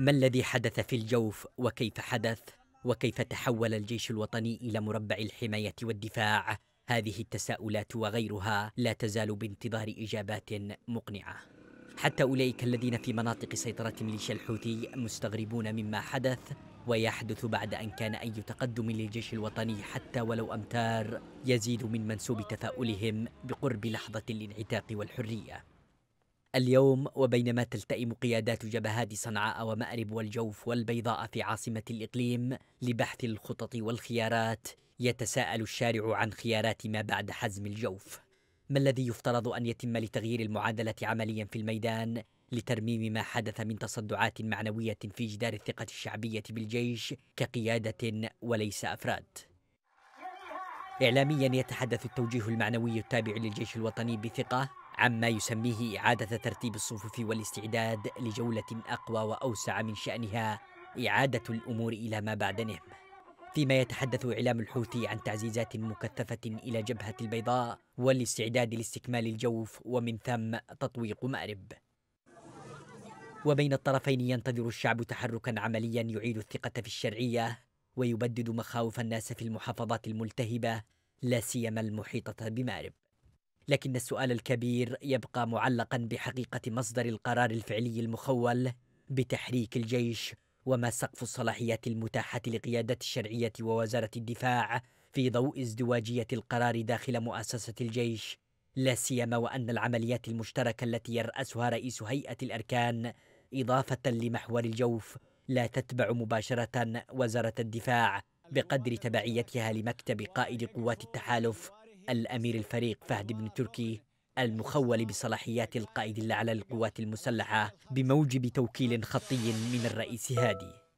ما الذي حدث في الجوف وكيف حدث وكيف تحول الجيش الوطني الى مربع الحمايه والدفاع هذه التساؤلات وغيرها لا تزال بانتظار اجابات مقنعه حتى اولئك الذين في مناطق سيطره ميليشيا الحوثي مستغربون مما حدث ويحدث بعد أن كان أي تقدم للجيش الوطني حتى ولو أمتار يزيد من منسوب تفاؤلهم بقرب لحظة الانعتاق والحرية اليوم وبينما تلتئم قيادات جبهات صنعاء ومأرب والجوف والبيضاء في عاصمة الإقليم لبحث الخطط والخيارات يتساءل الشارع عن خيارات ما بعد حزم الجوف ما الذي يفترض أن يتم لتغيير المعادلة عمليا في الميدان لترميم ما حدث من تصدعات معنوية في جدار الثقة الشعبية بالجيش كقيادة وليس أفراد إعلاميا يتحدث التوجيه المعنوي التابع للجيش الوطني بثقة عما يسميه إعادة ترتيب الصفوف والاستعداد لجولة أقوى وأوسع من شأنها إعادة الأمور إلى ما بعد نهم فيما يتحدث إعلام الحوثي عن تعزيزات مكثفة إلى جبهة البيضاء والاستعداد لاستكمال الجوف ومن ثم تطويق مأرب وبين الطرفين ينتظر الشعب تحركا عمليا يعيد الثقة في الشرعية ويبدد مخاوف الناس في المحافظات الملتهبة لا سيما المحيطة بمأرب لكن السؤال الكبير يبقى معلقا بحقيقه مصدر القرار الفعلي المخول بتحريك الجيش وما سقف الصلاحيات المتاحه لقياده الشرعيه ووزاره الدفاع في ضوء ازدواجيه القرار داخل مؤسسه الجيش لا سيما وان العمليات المشتركه التي يراسها رئيس هيئه الاركان اضافه لمحور الجوف لا تتبع مباشره وزاره الدفاع بقدر تبعيتها لمكتب قائد قوات التحالف الأمير الفريق فهد بن تركي المخول بصلاحيات القائد الأعلى للقوات المسلحة بموجب توكيل خطي من الرئيس هادي